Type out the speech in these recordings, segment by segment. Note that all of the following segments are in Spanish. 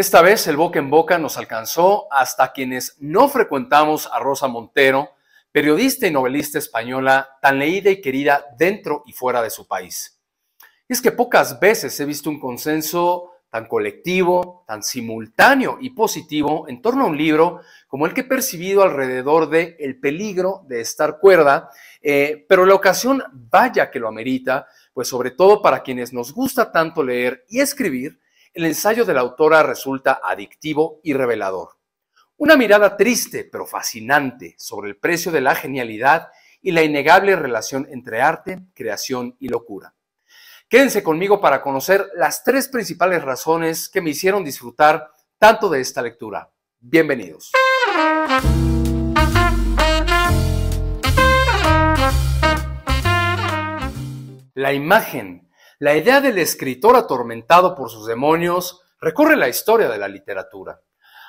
Esta vez el boca en boca nos alcanzó hasta quienes no frecuentamos a Rosa Montero, periodista y novelista española tan leída y querida dentro y fuera de su país. Y es que pocas veces he visto un consenso tan colectivo, tan simultáneo y positivo en torno a un libro como el que he percibido alrededor de El peligro de estar cuerda, eh, pero la ocasión vaya que lo amerita, pues sobre todo para quienes nos gusta tanto leer y escribir, el ensayo de la autora resulta adictivo y revelador. Una mirada triste pero fascinante sobre el precio de la genialidad y la innegable relación entre arte, creación y locura. Quédense conmigo para conocer las tres principales razones que me hicieron disfrutar tanto de esta lectura. Bienvenidos. La imagen la idea del escritor atormentado por sus demonios recorre la historia de la literatura.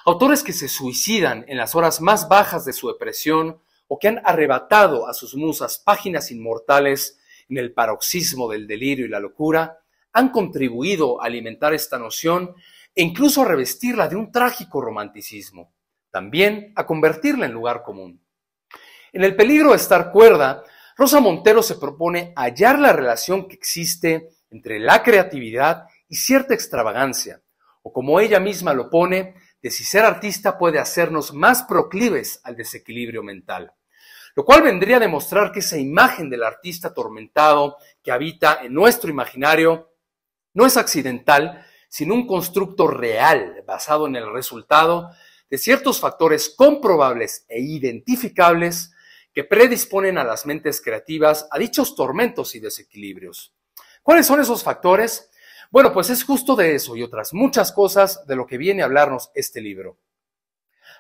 Autores que se suicidan en las horas más bajas de su depresión o que han arrebatado a sus musas páginas inmortales en el paroxismo del delirio y la locura, han contribuido a alimentar esta noción e incluso a revestirla de un trágico romanticismo, también a convertirla en lugar común. En el peligro de estar cuerda, Rosa Montero se propone hallar la relación que existe entre la creatividad y cierta extravagancia, o como ella misma lo pone, de si ser artista puede hacernos más proclives al desequilibrio mental, lo cual vendría a demostrar que esa imagen del artista atormentado que habita en nuestro imaginario no es accidental, sino un constructo real basado en el resultado de ciertos factores comprobables e identificables que predisponen a las mentes creativas a dichos tormentos y desequilibrios. ¿Cuáles son esos factores? Bueno, pues es justo de eso y otras muchas cosas de lo que viene a hablarnos este libro.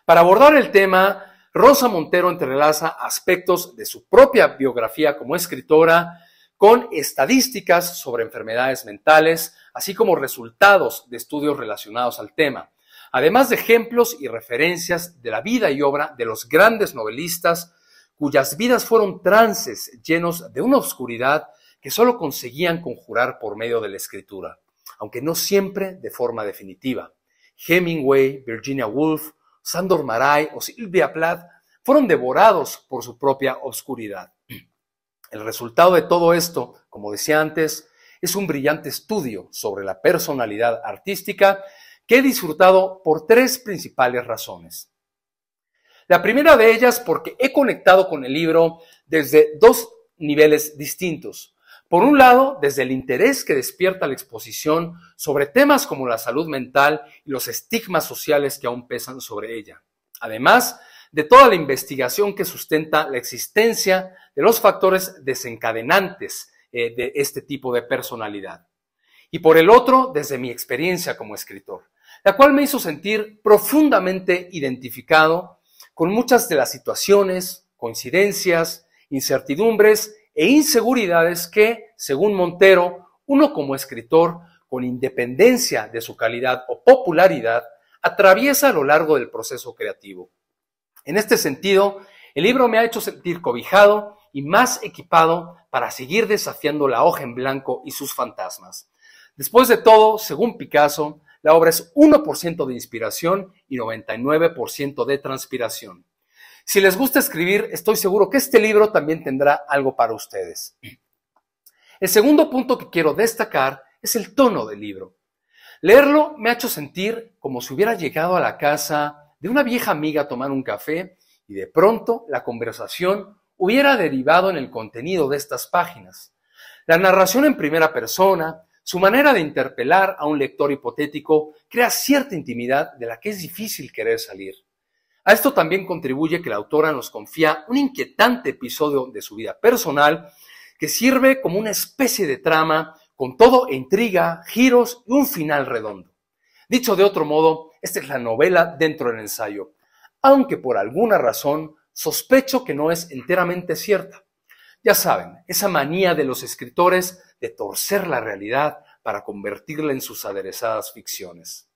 Para abordar el tema, Rosa Montero entrelaza aspectos de su propia biografía como escritora con estadísticas sobre enfermedades mentales, así como resultados de estudios relacionados al tema, además de ejemplos y referencias de la vida y obra de los grandes novelistas cuyas vidas fueron trances llenos de una oscuridad que solo conseguían conjurar por medio de la escritura, aunque no siempre de forma definitiva. Hemingway, Virginia Woolf, Sandor Maray o Sylvia Plath fueron devorados por su propia oscuridad. El resultado de todo esto, como decía antes, es un brillante estudio sobre la personalidad artística que he disfrutado por tres principales razones. La primera de ellas porque he conectado con el libro desde dos niveles distintos, por un lado, desde el interés que despierta la exposición sobre temas como la salud mental y los estigmas sociales que aún pesan sobre ella. Además, de toda la investigación que sustenta la existencia de los factores desencadenantes eh, de este tipo de personalidad. Y por el otro, desde mi experiencia como escritor, la cual me hizo sentir profundamente identificado con muchas de las situaciones, coincidencias, incertidumbres e inseguridades que, según Montero, uno como escritor, con independencia de su calidad o popularidad, atraviesa a lo largo del proceso creativo. En este sentido, el libro me ha hecho sentir cobijado y más equipado para seguir desafiando la hoja en blanco y sus fantasmas. Después de todo, según Picasso, la obra es 1% de inspiración y 99% de transpiración. Si les gusta escribir, estoy seguro que este libro también tendrá algo para ustedes. El segundo punto que quiero destacar es el tono del libro. Leerlo me ha hecho sentir como si hubiera llegado a la casa de una vieja amiga a tomar un café y de pronto la conversación hubiera derivado en el contenido de estas páginas. La narración en primera persona, su manera de interpelar a un lector hipotético, crea cierta intimidad de la que es difícil querer salir. A esto también contribuye que la autora nos confía un inquietante episodio de su vida personal que sirve como una especie de trama con todo e intriga, giros y un final redondo. Dicho de otro modo, esta es la novela dentro del ensayo, aunque por alguna razón sospecho que no es enteramente cierta. Ya saben, esa manía de los escritores de torcer la realidad para convertirla en sus aderezadas ficciones.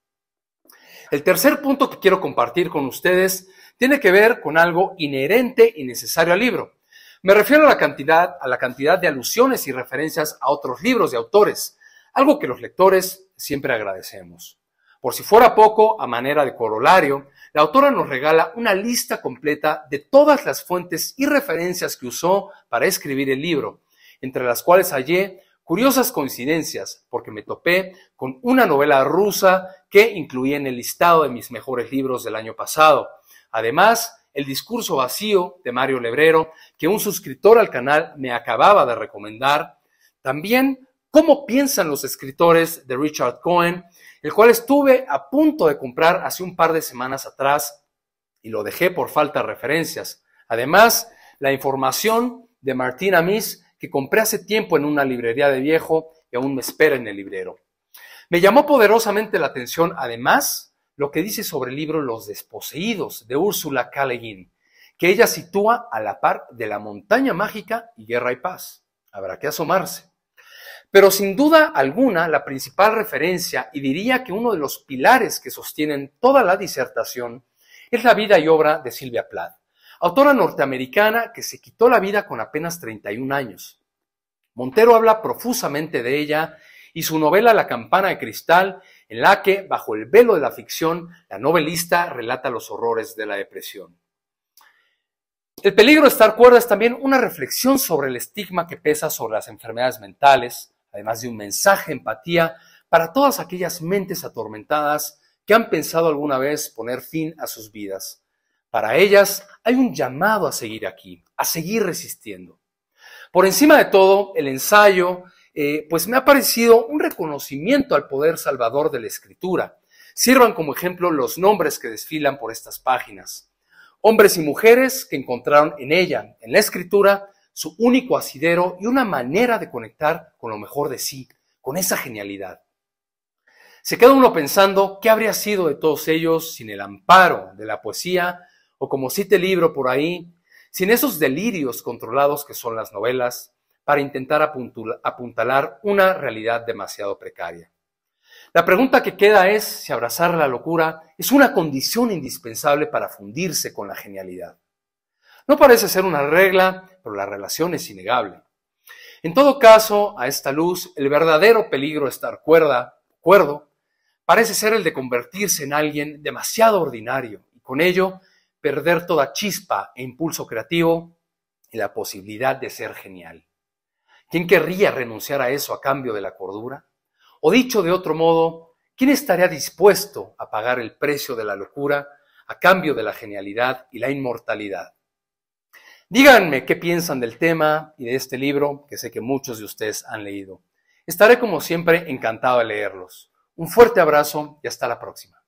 El tercer punto que quiero compartir con ustedes tiene que ver con algo inherente y necesario al libro. Me refiero a la cantidad, a la cantidad de alusiones y referencias a otros libros de autores, algo que los lectores siempre agradecemos. Por si fuera poco, a manera de corolario, la autora nos regala una lista completa de todas las fuentes y referencias que usó para escribir el libro, entre las cuales hallé Curiosas coincidencias, porque me topé con una novela rusa que incluí en el listado de mis mejores libros del año pasado. Además, El discurso vacío de Mario Lebrero, que un suscriptor al canal me acababa de recomendar. También Cómo piensan los escritores de Richard Cohen, el cual estuve a punto de comprar hace un par de semanas atrás y lo dejé por falta de referencias. Además, la información de Martina Miss que compré hace tiempo en una librería de viejo y aún me espera en el librero. Me llamó poderosamente la atención, además, lo que dice sobre el libro Los Desposeídos de Úrsula K. que ella sitúa a la par de la montaña mágica y guerra y paz. Habrá que asomarse. Pero sin duda alguna, la principal referencia, y diría que uno de los pilares que sostienen toda la disertación, es la vida y obra de Silvia Plath autora norteamericana que se quitó la vida con apenas 31 años. Montero habla profusamente de ella y su novela La campana de cristal, en la que, bajo el velo de la ficción, la novelista relata los horrores de la depresión. El peligro de estar cuerda es también una reflexión sobre el estigma que pesa sobre las enfermedades mentales, además de un mensaje de empatía para todas aquellas mentes atormentadas que han pensado alguna vez poner fin a sus vidas. Para ellas hay un llamado a seguir aquí, a seguir resistiendo. Por encima de todo, el ensayo, eh, pues me ha parecido un reconocimiento al poder salvador de la escritura. Sirvan como ejemplo los nombres que desfilan por estas páginas. Hombres y mujeres que encontraron en ella, en la escritura, su único asidero y una manera de conectar con lo mejor de sí, con esa genialidad. Se queda uno pensando qué habría sido de todos ellos sin el amparo de la poesía, o como te libro por ahí, sin esos delirios controlados que son las novelas, para intentar apuntalar una realidad demasiado precaria. La pregunta que queda es si abrazar la locura es una condición indispensable para fundirse con la genialidad. No parece ser una regla, pero la relación es innegable. En todo caso, a esta luz, el verdadero peligro de estar cuerda, cuerdo parece ser el de convertirse en alguien demasiado ordinario y con ello perder toda chispa e impulso creativo y la posibilidad de ser genial. ¿Quién querría renunciar a eso a cambio de la cordura? O dicho de otro modo, ¿quién estaría dispuesto a pagar el precio de la locura a cambio de la genialidad y la inmortalidad? Díganme qué piensan del tema y de este libro que sé que muchos de ustedes han leído. Estaré como siempre encantado de leerlos. Un fuerte abrazo y hasta la próxima.